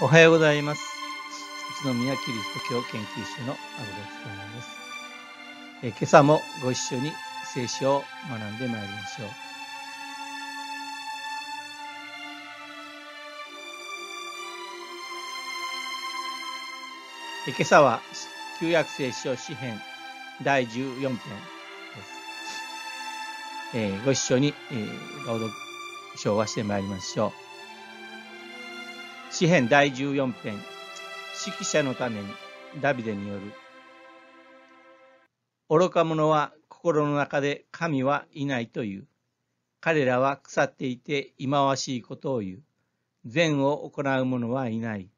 おはようございます。宇都宮キリスト教研究所の阿部達です今朝もご一緒に聖書を学んでまいりましょう。今朝は旧約聖書詩編第14編です。えー、ご一緒に、えー、朗読、昭和してまいりましょう。詩篇第14編、指揮者のために、ダビデによる。愚か者は心の中で神はいないという。彼らは腐っていて忌まわしいことを言う。善を行う者はいない。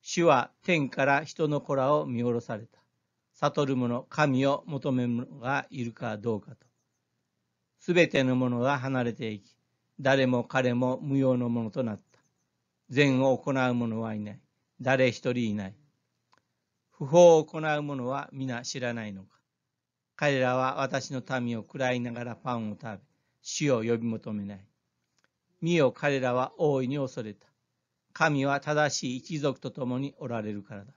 主は天から人の子らを見下ろされた。悟る者、神を求める者がいるかどうかと。すべての者が離れていき、誰も彼も無用のものとなった。善を行う者はいない。誰一人いない。不法を行う者は皆知らないのか。彼らは私の民を喰らいながらパンを食べ、主を呼び求めない。見よ彼らは大いに恐れた。神は正しい一族と共におられるからだ。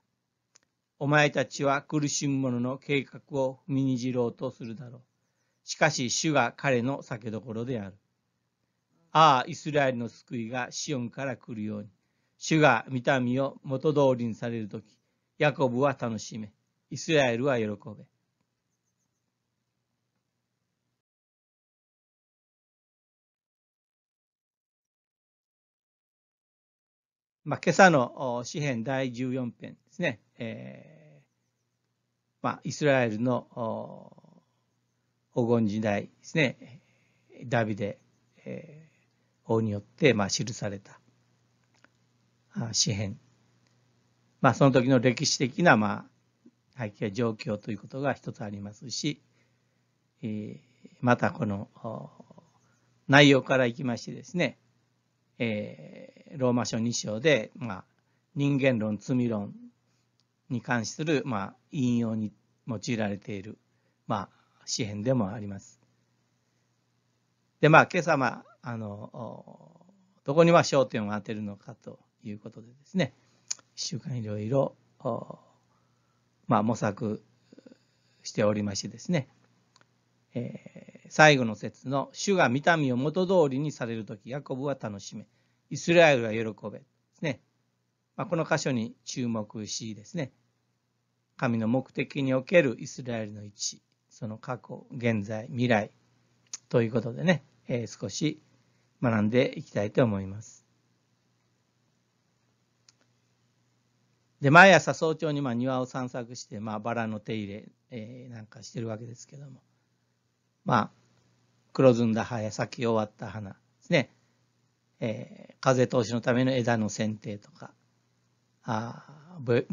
お前たちは苦しむ者の計画を踏みにじろうとするだろう。しかし主が彼の酒どころである。ああ、イスラエルの救いがシオンから来るように。主が見た身を元通りにされるとき、ヤコブは楽しめ、イスラエルは喜べ。まあ、今朝の詩篇第14編ですね、えーまあ、イスラエルの黄金時代ですね、ダビデ、えー王によって、まあ、記された詩編、まあ、その時の歴史的な、まあ、背景状況ということが一つありますし、えー、またこの内容からいきましてですね、えー、ローマ書2章で、まあ、人間論罪論に関する、まあ、引用に用いられている、まあ、詩編でもあります。でまあ今朝、まあ、あのどこには焦点を当てるのかということでですね1週間いろいろまあ、模索しておりましてですね、えー、最後の説の「主が見た目を元通りにされる時ヤコブは楽しめイスラエルは喜べ」ですね、まあ、この箇所に注目しですね神の目的におけるイスラエルの位置その過去現在未来ということでね、えー、少し学んでいきたいと思います。で、毎朝早朝にまあ庭を散策して、まあ、バラの手入れ、えー、なんかしてるわけですけども、まあ、黒ずんだ葉や咲き終わった花ですね、えー、風通しのための枝の剪定とか、あ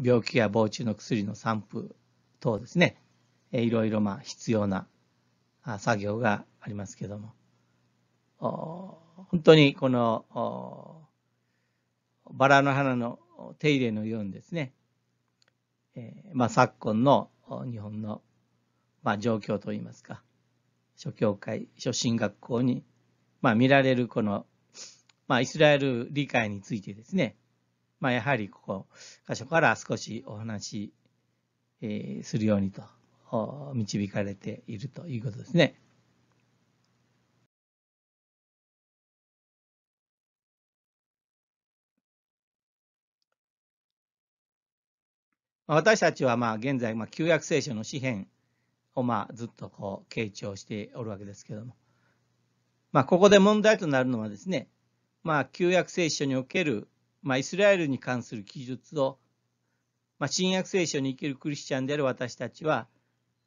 病気や防虫の薬の散布等ですね、えー、いろいろまあ必要な作業がありますけども、本当にこのバラの花の手入れのようにですね、えー、まあ、昨今の日本の、まあ、状況といいますか、諸教会、諸神学校に、まあ、見られるこの、まあ、イスラエル理解についてですね、まあ、やはりここ、箇所から少しお話し、えー、するようにと、導かれているということですね。私たちはまあ現在、旧約聖書の詩編をまあずっとこう傾聴しておるわけですけども、まあ、ここで問題となるのはですね、まあ、旧約聖書における、まあ、イスラエルに関する記述を、まあ、新約聖書に生きるクリスチャンである私たちは、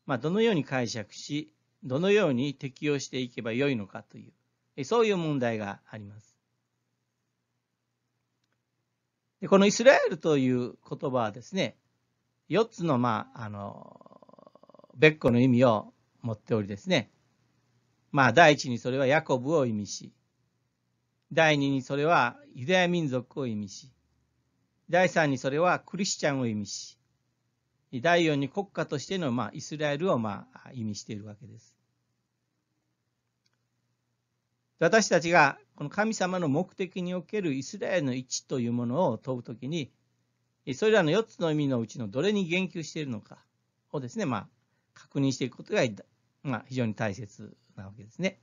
まあ、どのように解釈し、どのように適用していけばよいのかという、そういう問題があります。このイスラエルという言葉はですね、4つの、まあ、あの、別個の意味を持っておりですね。まあ、第一にそれはヤコブを意味し、第二にそれはユダヤ民族を意味し、第三にそれはクリスチャンを意味し、第四に国家としての、まあ、イスラエルを、まあ、意味しているわけです。私たちがこの神様の目的におけるイスラエルの一というものを問うときに、それらの4つの意味のうちのどれに言及しているのかをですね、まあ、確認していくことが、まあ、非常に大切なわけですね。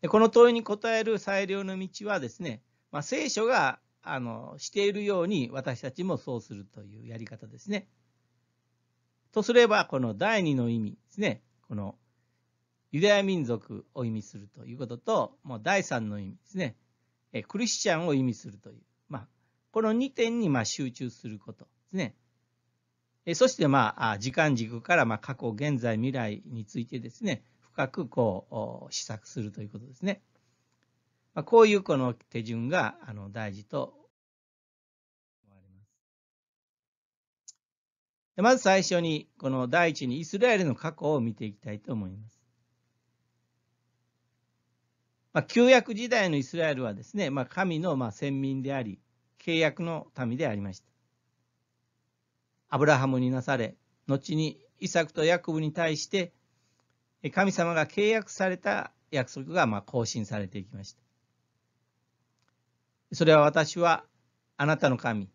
でこの問いに答える最良の道はですね、まあ、聖書があのしているように私たちもそうするというやり方ですね。とすれば、この第2の意味ですね、このユダヤ民族を意味するということと、もう第3の意味ですね、クリスチャンを意味するという。この2点にまあ集中することですね。えそしてまあ時間軸からまあ過去、現在、未来についてですね、深くこう試作するということですね。まあ、こういうこの手順があの大事と思われます。でまず最初に、この第一にイスラエルの過去を見ていきたいと思います。まあ、旧約時代のイスラエルはですね、まあ、神のまあ先民であり、契約の民でありました。アブラハムになされ、後にイサクとヤコブに対して、神様が契約された約束がま更新されていきました。それは私はあなたの神、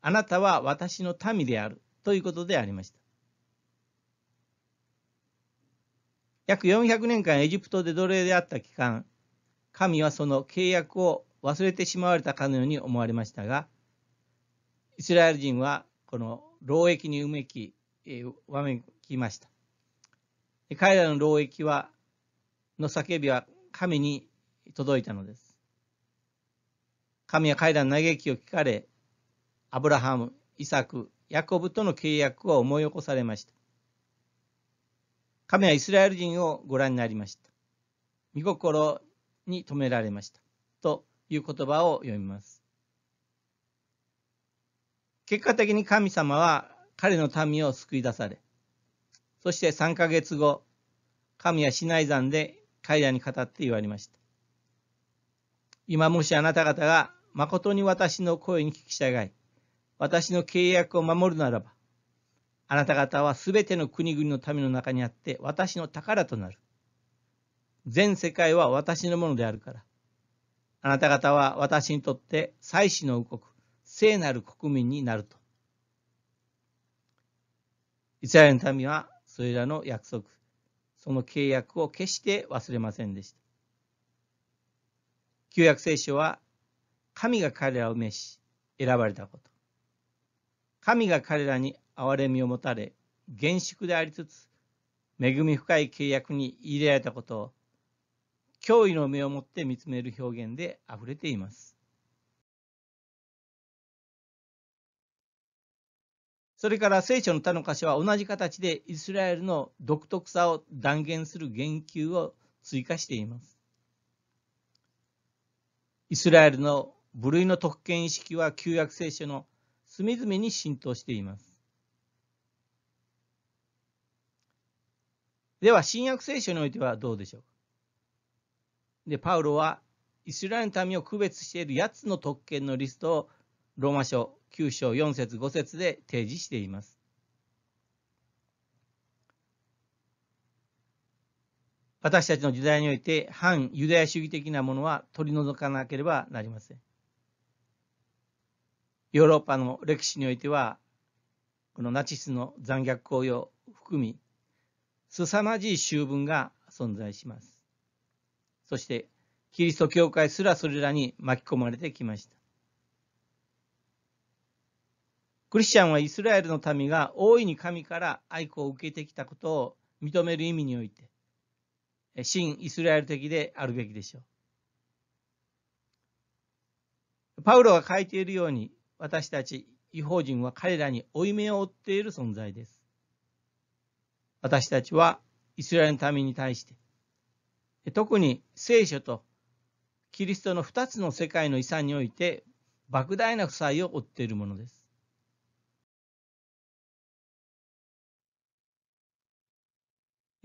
あなたは私の民であるということでありました。約400年間エジプトで奴隷であった期間、神はその契約を忘れてしまわれたかのように思われましたが、イスラエル人はこの労役にうめき、えー、わめきました。彼らの労役は、の叫びは神に届いたのです。神は彼らの嘆きを聞かれ、アブラハム、イサク、ヤコブとの契約を思い起こされました。神はイスラエル人をご覧になりました。御心に止められました。という言葉を読みます。結果的に神様は彼の民を救い出され、そして3ヶ月後、神はシナイ山で彼らに語って言われました。今もしあなた方が誠に私の声に聞き従い、私の契約を守るならば、あなた方はすべての国々の民の中にあって私の宝となる。全世界は私のものであるから、あなた方は私にとって祭祀の王国、聖なる国民になると。イスラエルの民はそれらの約束、その契約を決して忘れませんでした。旧約聖書は、神が彼らを召し、選ばれたこと。神が彼らに憐れみを持たれ、厳粛でありつつ、恵み深い契約に入れられたことを、脅威の目を持って見つめる表現であふれています。それから聖書の他の箇所は同じ形でイスラエルの独特さを断言する言及を追加しています。イスラエルの部類の特権意識は旧約聖書の隅々に浸透しています。では、新約聖書においてはどうでしょうかで、パウロは、イスラエルの民を区別している8つの特権のリストを、ローマ書9章4節5節で提示しています。私たちの時代において、反ユダヤ主義的なものは取り除かなければなりません。ヨーロッパの歴史においては、このナチスの残虐行為を含み、凄まじい習文が存在します。そしてキリスト教会すらそれらに巻き込まれてきました。クリスチャンはイスラエルの民が大いに神から愛子を受けてきたことを認める意味において、真イスラエル的であるべきでしょう。パウロが書いているように、私たち違法人は彼らに負い目を負っている存在です。私たちはイスラエルの民に対して、特に聖書とキリストの2つの世界の遺産において莫大な負債を負っているものです。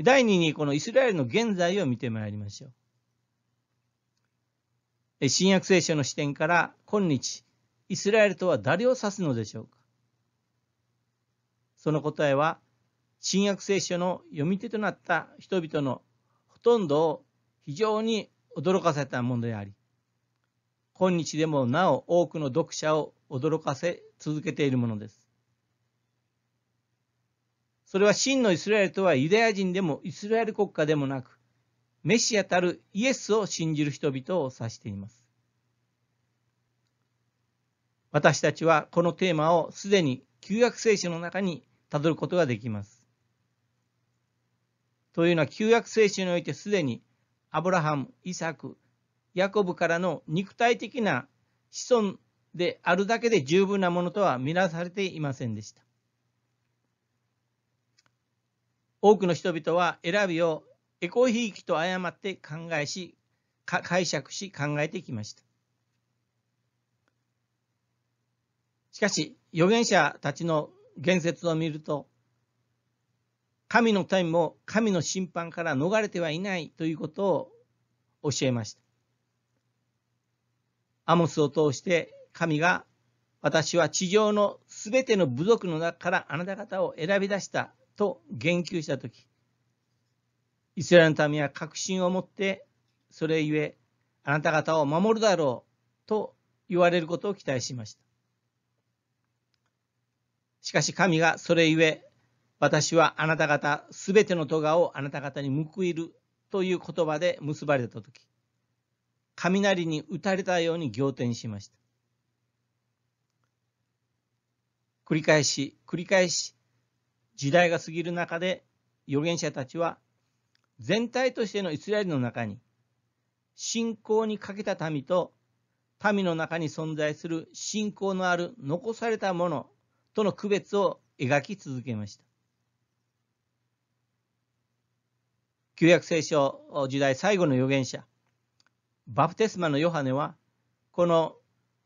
第2にこのイスラエルの現在を見てまいりましょう。新約聖書の視点から今日イスラエルとは誰を指すのでしょうかその答えは新約聖書の読み手となった人々のほとんどを非常に驚かせたものであり、今日でもなお多くの読者を驚かせ続けているものです。それは真のイスラエルとはユダヤ人でもイスラエル国家でもなく、メシアたるイエスを信じる人々を指しています。私たちはこのテーマをすでに旧約聖書の中にたどることができます。というのは旧約聖書においてすでにアブラハム、イサク、ヤコブからの肉体的な子孫であるだけで十分なものとは見なされていませんでした。多くの人々は選びをエコひいきと誤って考えし、解釈し考えてきました。しかし、預言者たちの言説を見ると、神の民も神の審判から逃れてはいないということを教えました。アモスを通して神が私は地上のすべての部族の中からあなた方を選び出したと言及したとき、イスラエルの民は確信を持って、それゆえ、あなた方を守るだろうと言われることを期待しました。しかし神がそれゆえ、私はあなた方すべての咎をあなた方に報いるという言葉で結ばれた時雷に打たれたように仰天しました繰り返し繰り返し時代が過ぎる中で預言者たちは全体としてのイスラエルの中に信仰にかけた民と民の中に存在する信仰のある残されたものとの区別を描き続けました。旧約聖書時代最後の預言者、バプテスマのヨハネは、この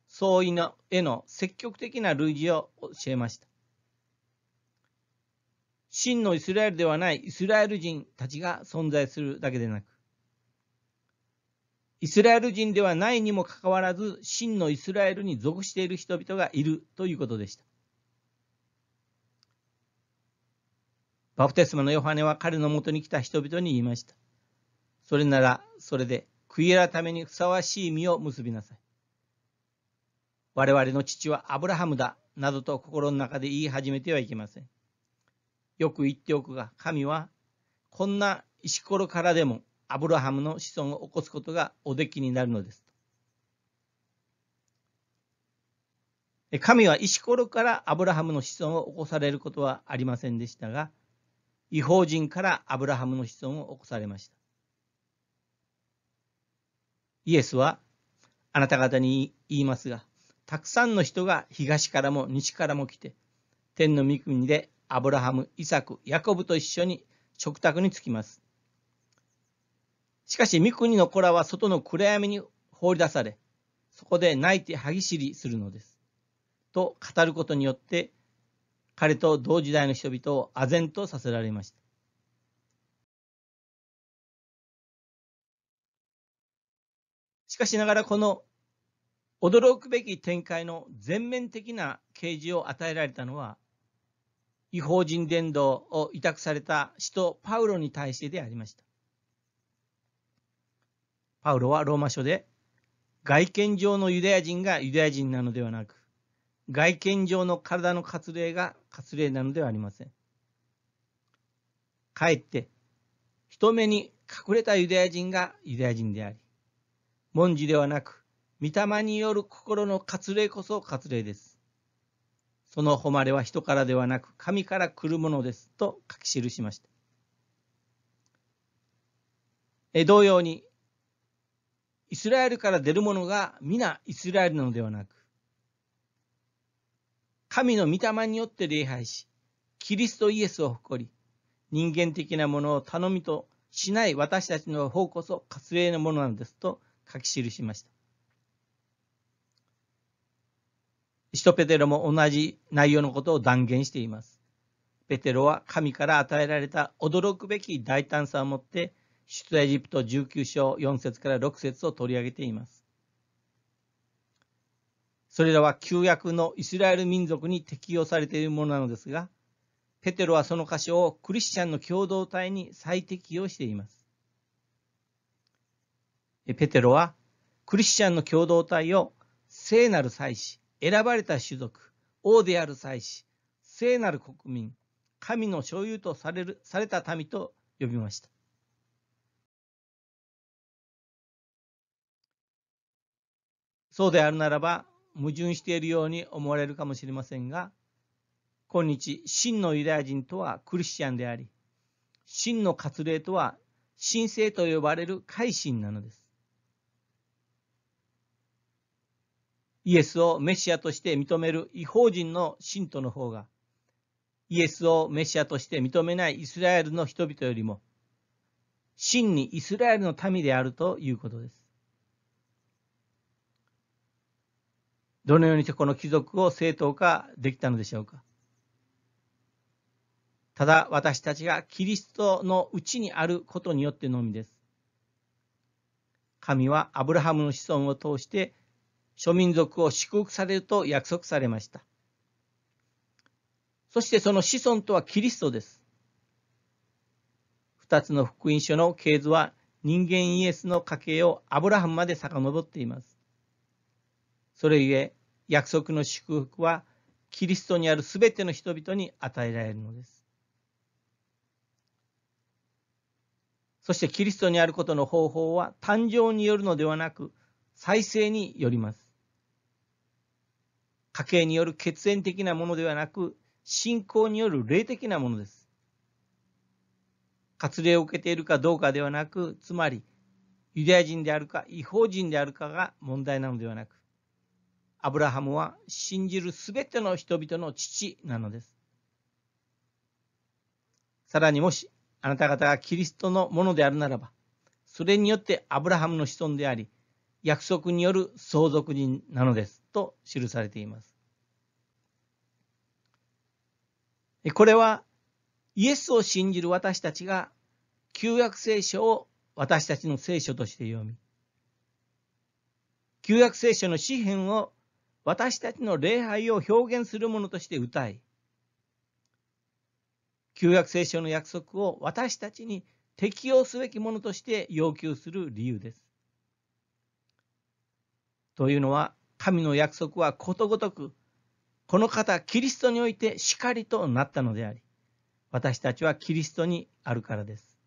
相違のへの積極的な類似を教えました。真のイスラエルではないイスラエル人たちが存在するだけでなく、イスラエル人ではないにもかかわらず、真のイスラエルに属している人々がいるということでした。バプテスマのヨハネは彼のもとに来た人々に言いました。それなら、それで、悔い改めにふさわしい実を結びなさい。我々の父はアブラハムだ、などと心の中で言い始めてはいけません。よく言っておくが、神は、こんな石ころからでもアブラハムの子孫を起こすことがおできになるのです。神は石ころからアブラハムの子孫を起こされることはありませんでしたが、違法人からアブラハムの子孫を起こされました。イエスは、あなた方に言いますが、たくさんの人が東からも西からも来て、天の御国でアブラハム、イサク、ヤコブと一緒に食卓に着きます。しかし、御国の子らは外の暗闇に放り出され、そこで泣いて歯ぎしりするのです。と語ることによって、彼と同時代の人々を唖然とさせられました。しかしながらこの驚くべき展開の全面的な掲示を与えられたのは違法人伝道を委託された使徒パウロに対してでありました。パウロはローマ書で外見上のユダヤ人がユダヤ人なのではなく外見上の体の割礼が割礼なのではありません。かえって、人目に隠れたユダヤ人がユダヤ人であり、文字ではなく、御霊による心の割礼こそ割礼です。その誉れは人からではなく、神から来るものです、と書き記しました。え同様に、イスラエルから出るものが皆イスラエルなのではなく、神の御霊によって礼拝し、キリストイエスを誇り、人間的なものを頼みとしない私たちの方こそ活霊のものなのですと書き記しました。使徒ペテロも同じ内容のことを断言しています。ペテロは神から与えられた驚くべき大胆さを持って、出エジプト19章4節から6節を取り上げています。それらは旧約のイスラエル民族に適用されているものなのですが、ペテロはその箇所をクリスチャンの共同体に再適用しています。ペテロは、クリスチャンの共同体を聖なる祭司、選ばれた種族、王である祭司、聖なる国民、神の所有とされるされた民と呼びました。そうであるならば、矛盾しているように思われるかもしれませんが、今日、真のユダヤ人とはクリスチャンであり、真の割礼とは神聖と呼ばれる改心なのです。イエスをメシアとして認める違法人の信徒の方が、イエスをメシアとして認めないイスラエルの人々よりも、真にイスラエルの民であるということです。どのようにしてこの貴族を正当化できたのでしょうか。ただ私たちがキリストのうちにあることによってのみです。神はアブラハムの子孫を通して諸民族を祝福されると約束されました。そしてその子孫とはキリストです。二つの福音書の系図は人間イエスの家系をアブラハムまで遡っています。それゆえ、約束の祝福はキリストにあるすべての人々に与えられるのです。そしてキリストにあることの方法は誕生によるのではなく再生によります。家計による血縁的なものではなく信仰による霊的なものです。割礼を受けているかどうかではなく、つまりユダヤ人であるか違法人であるかが問題なのではなく、アブラハムは信じるすべての人々の父なのです。さらにもし、あなた方がキリストのものであるならば、それによってアブラハムの子孫であり、約束による相続人なのです、と記されています。これは、イエスを信じる私たちが、旧約聖書を私たちの聖書として読み、旧約聖書の詩篇を私たちの礼拝を表現するものとして歌い、旧約聖書の約束を私たちに適用すべきものとして要求する理由です。というのは、神の約束はことごとく、この方、キリストにおいてしかりとなったのであり、私たちはキリストにあるからです。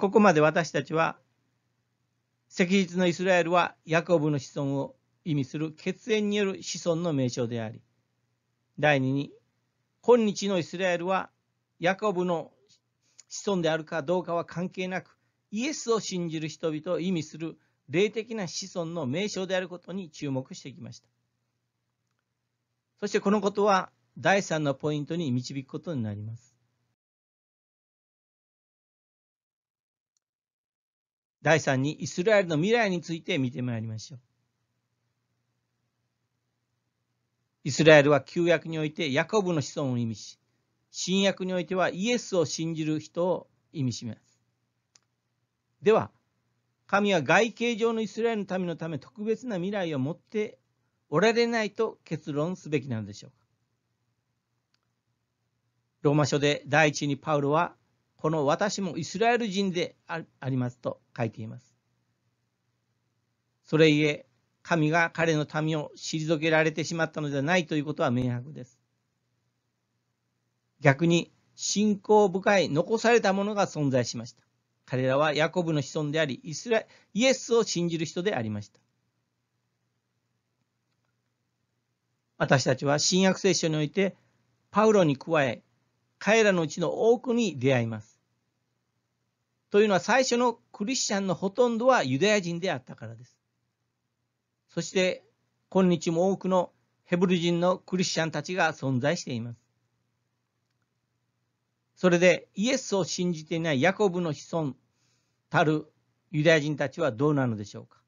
ここまで私たちは赤日のイスラエルはヤコブの子孫を意味する血縁による子孫の名称であり、第二に、今日のイスラエルはヤコブの子孫であるかどうかは関係なく、イエスを信じる人々を意味する霊的な子孫の名称であることに注目してきました。そしてこのことは第3のポイントに導くことになります。第3にイスラエルの未来について見てまいりましょう。イスラエルは旧約においてヤコブの子孫を意味し、新約においてはイエスを信じる人を意味します。では、神は外形上のイスラエルの民のため特別な未来を持っておられないと結論すべきなのでしょうか。ローマ書で第一にパウロはこの私もイスラエル人でありますと書いています。それゆえ、神が彼の民を退けられてしまったのではないということは明白です。逆に、信仰深い残されたものが存在しました。彼らはヤコブの子孫であり、イスライエスを信じる人でありました。私たちは新約聖書において、パウロに加え、彼らのうちの多くに出会います。というのは最初のクリスチャンのほとんどはユダヤ人であったからです。そして今日も多くのヘブル人のクリスチャンたちが存在しています。それでイエスを信じていないヤコブの子孫たるユダヤ人たちはどうなのでしょうか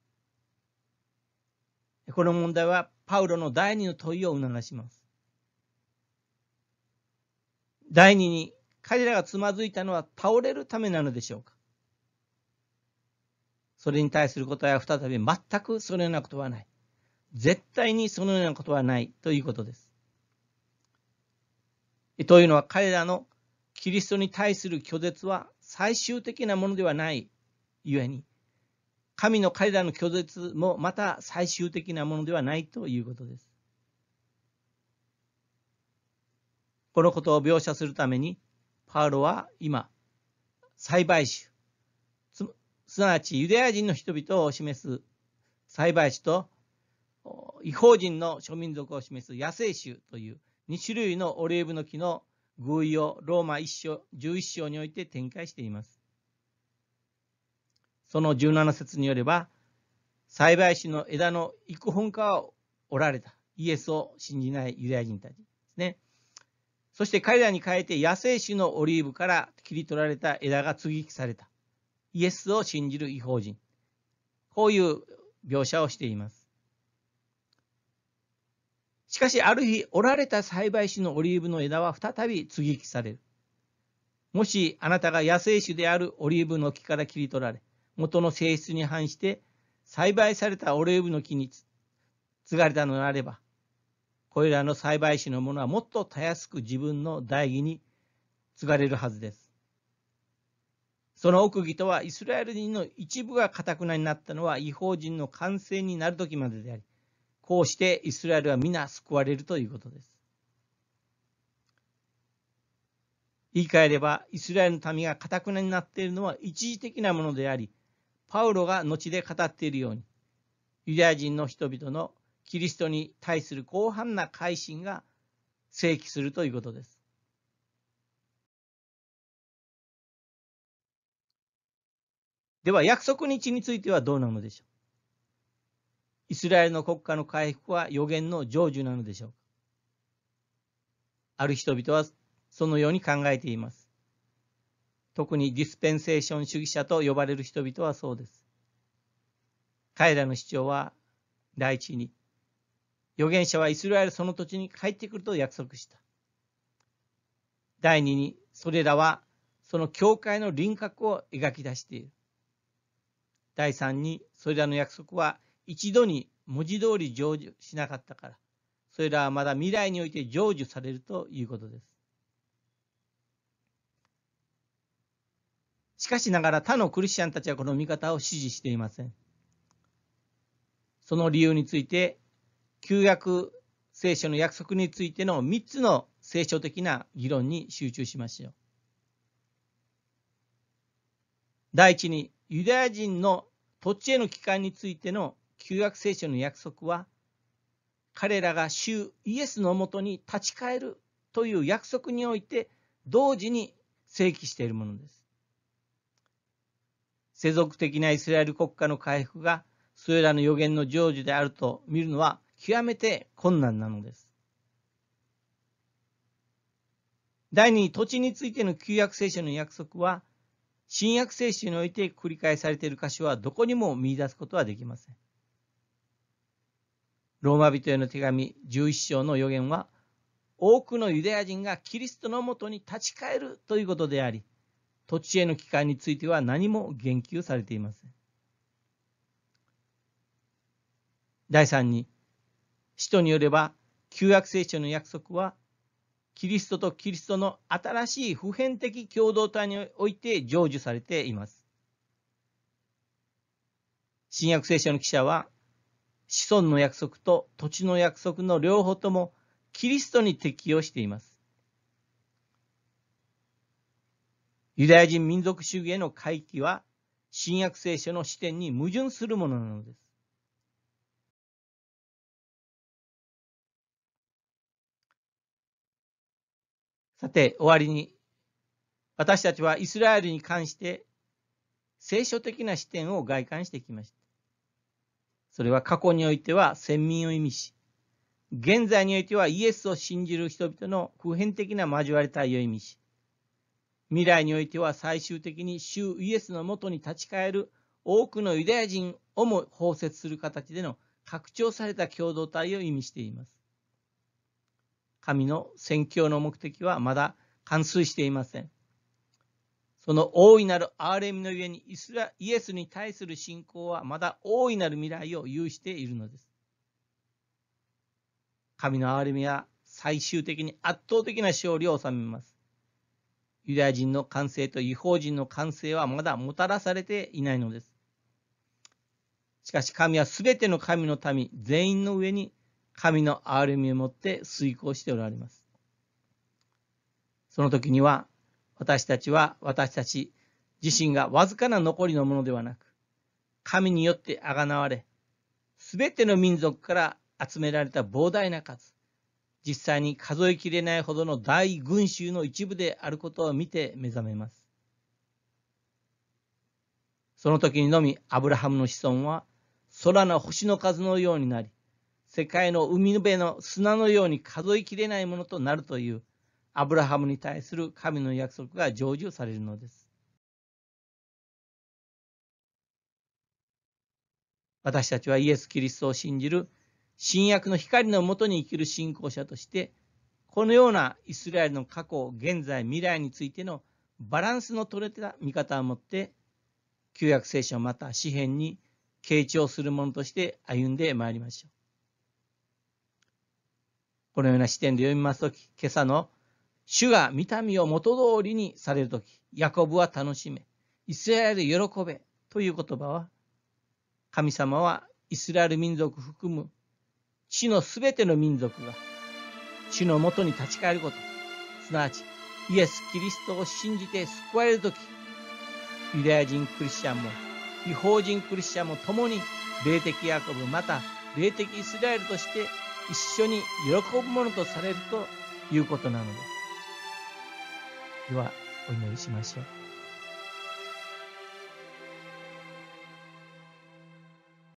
この問題はパウロの第二の問いを促します。第二に彼らがつまずいたのは倒れるためなのでしょうかそれに対する答えは再び全くそのようなことはない。絶対にそのようなことはないということです。というのは彼らのキリストに対する拒絶は最終的なものではないゆえに、神の彼らの拒絶もまた最終的なものではないということです。このことを描写するために、パウロは今、栽培種、すなわちユダヤ人の人々を示す栽培種と、違法人の諸民族を示す野生種という2種類のオリーブの木の偶意をローマ1章11章において展開しています。その17節によれば、栽培種の枝の幾本かはおられたイエスを信じないユダヤ人たちですね。そして彼らに変えて野生種のオリーブから切り取られた枝が接ぎ木された。イエスを信じる違法人。こういう描写をしています。しかし、ある日、折られた栽培種のオリーブの枝は再び接ぎ木される。もし、あなたが野生種であるオリーブの木から切り取られ、元の性質に反して、栽培されたオリーブの木に継がれたのであれば、これらの栽培種のものはもっとたやすく自分の代議に継がれるはずです。その奥義とは、イスラエル人の一部がかたくなになったのは、違法人の完成になる時までであり、こうしてイスラエルは皆救われるということです。言い換えれば、イスラエルの民がかたくなになっているのは一時的なものであり、パウロが後で語っているように、ユダヤ人の人々のキリストに対する広範な改心が正規するということです。では約束日についてはどうなのでしょうイスラエルの国家の回復は予言の成就なのでしょうかある人々はそのように考えています。特にディスペンセーション主義者と呼ばれる人々はそうです。彼らの主張は第一に、預言者はイスラエルその土地に帰ってくると約束した。第二に、それらはその教会の輪郭を描き出している。第3に、それらの約束は一度に文字通り成就しなかったから、それらはまだ未来において成就されるということです。しかしながら他のクリスチャンたちはこの見方を支持していません。その理由について、旧約聖書の約束についての3つの聖書的な議論に集中しましょう。第一に、ユダヤ人の土地への帰還についての旧約聖書の約束は、彼らが主イエスのもとに立ち返るという約束において、同時に正規しているものです。世俗的なイスラエル国家の回復が、それらの予言の成就であると見るのは極めて困難なのです。第二に土地についての旧約聖書の約束は、新約聖書において繰り返されている箇所はどこにも見出すことはできません。ローマ人への手紙11章の予言は、多くのユダヤ人がキリストのもとに立ち返るということであり、土地への帰還については何も言及されていません。第3に、使徒によれば、旧約聖書の約束はキリストとキリストの新しい普遍的共同体において成就されています。新約聖書の記者は、子孫の約束と土地の約束の両方ともキリストに適用しています。ユダヤ人民族主義への回帰は、新約聖書の視点に矛盾するものなのです。さて、終わりに、私たちはイスラエルに関して聖書的な視点を外観してきました。それは過去においては先民を意味し、現在においてはイエスを信じる人々の普遍的な交わり体を意味し、未来においては最終的に主イエスのもとに立ち返る多くのユダヤ人をも包摂する形での拡張された共同体を意味しています。神の宣教の目的はまだ完遂していません。その大いなる憐れみのゆえにイスライエスに対する信仰はまだ大いなる未来を有しているのです。神の憐れみは最終的に圧倒的な勝利を収めます。ユダヤ人の完成と違法人の完成はまだもたらされていないのです。しかし神はすべての神の民全員の上に神の憐れみをもって遂行しておられます。その時には、私たちは私たち自身がわずかな残りのものではなく、神によって贖われ、すべての民族から集められた膨大な数、実際に数えきれないほどの大群衆の一部であることを見て目覚めます。その時にのみアブラハムの子孫は空の星の数のようになり、世界の海辺の砂のように数えきれないものとなるというアブラハムに対する神の約束が成就されるのです。私たちはイエス・キリストを信じる新約の光のもとに生きる信仰者として、このようなイスラエルの過去、現在、未来についてのバランスの取れた見方を持って、旧約聖書また詩篇に傾聴するものとして歩んでまいりましょう。このような視点で読みますとき、今朝の主が見た目を元通りにされるとき、ヤコブは楽しめ、イスラエル喜べという言葉は、神様はイスラエル民族含む地のすべての民族が主のもとに立ち返ること、すなわちイエス・キリストを信じて救われるとき、ユダヤ人クリスチャンも、違法人クリスチャンも共に、霊的ヤコブまた霊的イスラエルとして一緒に喜ぶものとされるということなのです。では、お祈りしましょう。